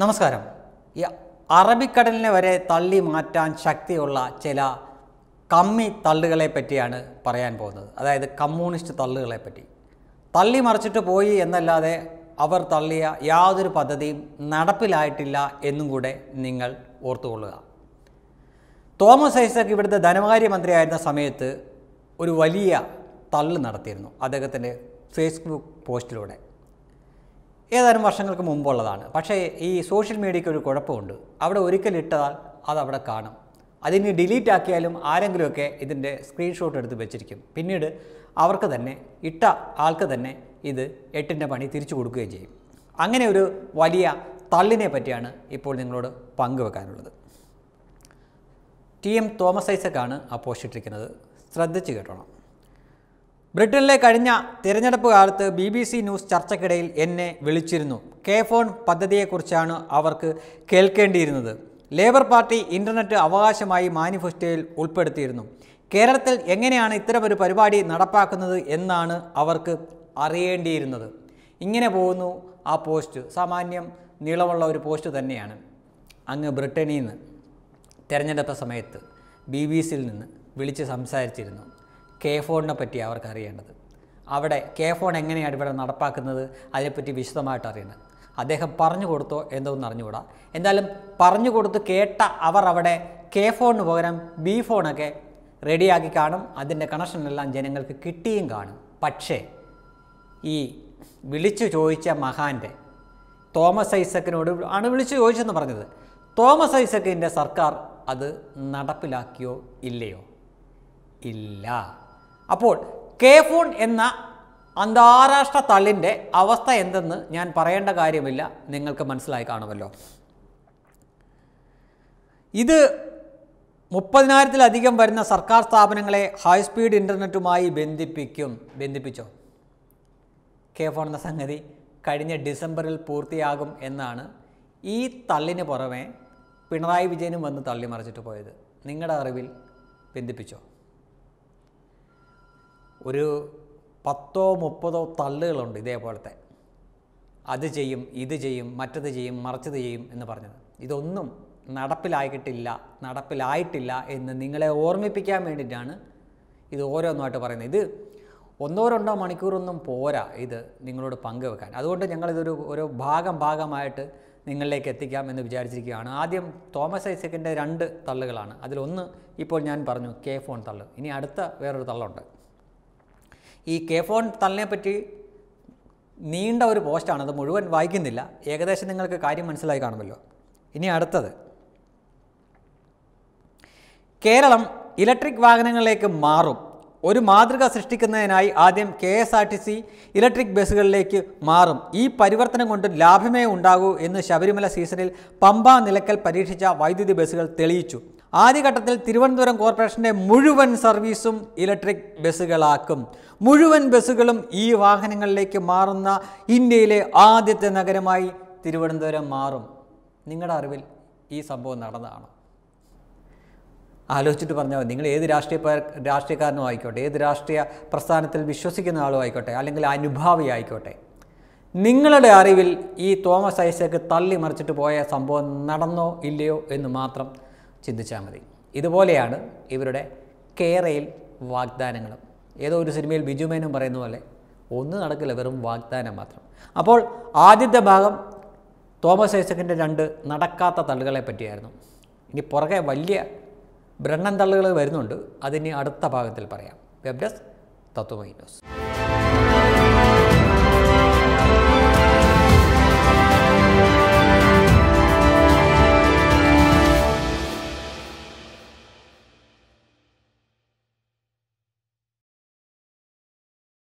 നമസ്കാരം ഈ അറബിക്കടലിനെ വരെ തള്ളി മാറ്റാൻ ശക്തിയുള്ള ചില കമ്മി തള്ളുകളെ പറ്റിയാണ് പറയാൻ പോകുന്നത് അതായത് കമ്മ്യൂണിസ്റ്റ് തള്ളുകളെ പറ്റി തള്ളി മറിച്ചിട്ട് പോയി എന്നല്ലാതെ അവർ തള്ളിയ യാതൊരു പദ്ധതിയും നടപ്പിലായിട്ടില്ല എന്നും കൂടെ നിങ്ങൾ ഓർത്തുകൊള്ളുക തോമസ് ഐസക് ഇവിടുത്തെ ധനകാര്യമന്ത്രിയായിരുന്ന സമയത്ത് ഒരു വലിയ തള്ളു നടത്തിയിരുന്നു അദ്ദേഹത്തിൻ്റെ ഫേസ്ബുക്ക് പോസ്റ്റിലൂടെ ഏതാനും വർഷങ്ങൾക്ക് മുമ്പുള്ളതാണ് പക്ഷേ ഈ സോഷ്യൽ മീഡിയയ്ക്ക് ഒരു കുഴപ്പമുണ്ട് അവിടെ ഒരിക്കലിട്ടാൽ അതവിടെ കാണും അതിന് ഡിലീറ്റ് ആക്കിയാലും ആരെങ്കിലുമൊക്കെ ഇതിൻ്റെ സ്ക്രീൻഷോട്ട് എടുത്ത് വെച്ചിരിക്കും പിന്നീട് അവർക്ക് തന്നെ ഇട്ട ആൾക്ക് തന്നെ ഇത് എട്ടിൻ്റെ പണി തിരിച്ചു കൊടുക്കുകയും ചെയ്യും അങ്ങനെ ഒരു വലിയ തള്ളിനെ പറ്റിയാണ് ഇപ്പോൾ നിങ്ങളോട് പങ്കുവെക്കാനുള്ളത് ടി എം തോമസ് ഐസക്കാണ് അപ്പോഷിട്ടിരിക്കുന്നത് ശ്രദ്ധിച്ച് കേട്ടോണം ബ്രിട്ടനിലെ കഴിഞ്ഞ തിരഞ്ഞെടുപ്പ് കാലത്ത് ബി ബി സി ന്യൂസ് ചർച്ചയ്ക്കിടയിൽ എന്നെ വിളിച്ചിരുന്നു കെ ഫോൺ പദ്ധതിയെക്കുറിച്ചാണ് അവർക്ക് കേൾക്കേണ്ടിയിരുന്നത് ലേബർ പാർട്ടി ഇൻ്റർനെറ്റ് അവകാശമായി മാനിഫെസ്റ്റോയിൽ ഉൾപ്പെടുത്തിയിരുന്നു കേരളത്തിൽ എങ്ങനെയാണ് ഇത്തരമൊരു പരിപാടി നടപ്പാക്കുന്നത് എന്നാണ് അവർക്ക് അറിയേണ്ടിയിരുന്നത് ഇങ്ങനെ പോകുന്നു ആ പോസ്റ്റ് സാമാന്യം നീളമുള്ള ഒരു പോസ്റ്റ് തന്നെയാണ് അങ്ങ് ബ്രിട്ടനിൽ നിന്ന് തിരഞ്ഞെടുത്ത സമയത്ത് ബി ബി സിയിൽ നിന്ന് വിളിച്ച് സംസാരിച്ചിരുന്നു കെ ഫോണിനെ പറ്റി അവർക്ക് അറിയേണ്ടത് അവിടെ കെ ഫോൺ എങ്ങനെയാണ് ഇവിടെ നടപ്പാക്കുന്നത് അതിനെപ്പറ്റി വിശദമായിട്ട് അറിയണം അദ്ദേഹം പറഞ്ഞു കൊടുത്തോ എന്തോന്ന് അറിഞ്ഞുകൂടാ എന്തായാലും പറഞ്ഞു കൊടുത്ത് കേട്ട അവർ അവിടെ കെ ഫോണിന് പകരം ബി ഫോണൊക്കെ റെഡിയാക്കി കാണും അതിൻ്റെ കണക്ഷനെല്ലാം ജനങ്ങൾക്ക് കിട്ടിയും കാണും പക്ഷേ ഈ വിളിച്ചു ചോദിച്ച മഹാൻ്റെ തോമസ് ഐസക്കിനോട് ആണ് വിളിച്ചു ചോദിച്ചതെന്ന് പറഞ്ഞത് തോമസ് ഐസക്കിൻ്റെ സർക്കാർ അത് നടപ്പിലാക്കിയോ ഇല്ലയോ ഇല്ല അപ്പോൾ കെ ഫോൺ എന്ന അന്താരാഷ്ട്ര തള്ളിൻ്റെ അവസ്ഥ എന്തെന്ന് ഞാൻ പറയേണ്ട കാര്യമില്ല നിങ്ങൾക്ക് മനസ്സിലായി കാണുമല്ലോ ഇത് മുപ്പതിനായിരത്തിലധികം വരുന്ന സർക്കാർ സ്ഥാപനങ്ങളെ ഹൈസ്പീഡ് ഇൻ്റർനെറ്റുമായി ബന്ധിപ്പിക്കും ബന്ധിപ്പിച്ചോ കെ ഫോൺ എന്ന സംഗതി കഴിഞ്ഞ ഡിസംബറിൽ പൂർത്തിയാകും എന്നാണ് ഈ തള്ളിന് പുറമെ പിണറായി വിജയനും വന്ന് തള്ളി മറിച്ചിട്ട് പോയത് നിങ്ങളുടെ അറിവിൽ ബന്ധിപ്പിച്ചോ ഒരു പത്തോ മുപ്പതോ തള്ളുകളുണ്ട് ഇതേപോലത്തെ അത് ചെയ്യും ഇത് ചെയ്യും മറ്റത് ചെയ്യും മറിച്ചത് ചെയ്യും എന്ന് പറഞ്ഞത് ഇതൊന്നും നടപ്പിലായിട്ടില്ല നടപ്പിലായിട്ടില്ല എന്ന് നിങ്ങളെ ഓർമ്മിപ്പിക്കാൻ വേണ്ടിയിട്ടാണ് ഇത് ഓരോന്നുമായിട്ട് പറയുന്നത് ഇത് ഒന്നോ രണ്ടോ മണിക്കൂറൊന്നും പോരാ ഇത് നിങ്ങളോട് പങ്കുവെക്കാൻ അതുകൊണ്ട് ഞങ്ങളിതൊരു ഒരു ഭാഗം ഭാഗമായിട്ട് നിങ്ങളിലേക്ക് എത്തിക്കാം എന്ന് വിചാരിച്ചിരിക്കുകയാണ് ആദ്യം തോമസ് ഐസക്കിൻ്റെ രണ്ട് തള്ളുകളാണ് അതിലൊന്ന് ഇപ്പോൾ ഞാൻ പറഞ്ഞു കെ ഫോൺ തള്ളു ഇനി അടുത്ത വേറൊരു തള്ളുണ്ട് ഈ കെ ഫോൺ തലിനെ പറ്റി നീണ്ട ഒരു പോസ്റ്റാണ് അത് മുഴുവൻ വായിക്കുന്നില്ല ഏകദേശം നിങ്ങൾക്ക് കാര്യം മനസ്സിലായി കാണുമല്ലോ ഇനി അടുത്തത് കേരളം ഇലക്ട്രിക് വാഹനങ്ങളിലേക്ക് മാറും ഒരു മാതൃക സൃഷ്ടിക്കുന്നതിനായി ആദ്യം K S R T C electric ബസ്സുകളിലേക്ക് മാറും ഈ പരിവർത്തനം കൊണ്ട് ലാഭമേ ഉണ്ടാകൂ എന്ന് ശബരിമല സീസണിൽ പമ്പ നിലക്കൽ പരീക്ഷിച്ച വൈദ്യുതി ബസ്സുകൾ തെളിയിച്ചു ആദ്യഘട്ടത്തിൽ തിരുവനന്തപുരം കോർപ്പറേഷൻ്റെ മുഴുവൻ സർവീസും ഇലക്ട്രിക് ബസ്സുകളാക്കും മുഴുവൻ ബസ്സുകളും ഈ വാഹനങ്ങളിലേക്ക് മാറുന്ന ഇന്ത്യയിലെ ആദ്യത്തെ നഗരമായി തിരുവനന്തപുരം മാറും നിങ്ങളുടെ അറിവിൽ ഈ സംഭവം നടന്നതാണ് ആലോചിച്ചിട്ട് പറഞ്ഞാൽ നിങ്ങൾ ഏത് രാഷ്ട്രീയ രാഷ്ട്രീയക്കാരനും ആയിക്കോട്ടെ ഏത് രാഷ്ട്രീയ പ്രസ്ഥാനത്തിൽ വിശ്വസിക്കുന്ന ആളും ആയിക്കോട്ടെ അല്ലെങ്കിൽ അനുഭാവി ആയിക്കോട്ടെ നിങ്ങളുടെ അറിവിൽ ഈ തോമസ് ഐസക്ക് തള്ളി മറിച്ചിട്ട് പോയ സംഭവം നടന്നോ ഇല്ലയോ എന്ന് മാത്രം ചിന്തിച്ചാൽ മതി ഇതുപോലെയാണ് ഇവരുടെ കേരയിൽ വാഗ്ദാനങ്ങളും ഏതോ ഒരു സിനിമയിൽ ബിജു മേനോൻ പറയുന്ന പോലെ ഒന്ന് നടക്കില്ല വെറും വാഗ്ദാനം മാത്രം അപ്പോൾ ആദ്യത്തെ ഭാഗം തോമസ് ഐസക്കിൻ്റെ രണ്ട് നടക്കാത്ത തള്ളുകളെ പറ്റിയായിരുന്നു ഇനി പുറകെ വലിയ ബ്രണ്ണൻ തള്ളുകൾ വരുന്നുണ്ട് അതിനി അടുത്ത ഭാഗത്തിൽ പറയാം വെബ് ഡെസ്ക് തത്വമൈ ന്യൂസ്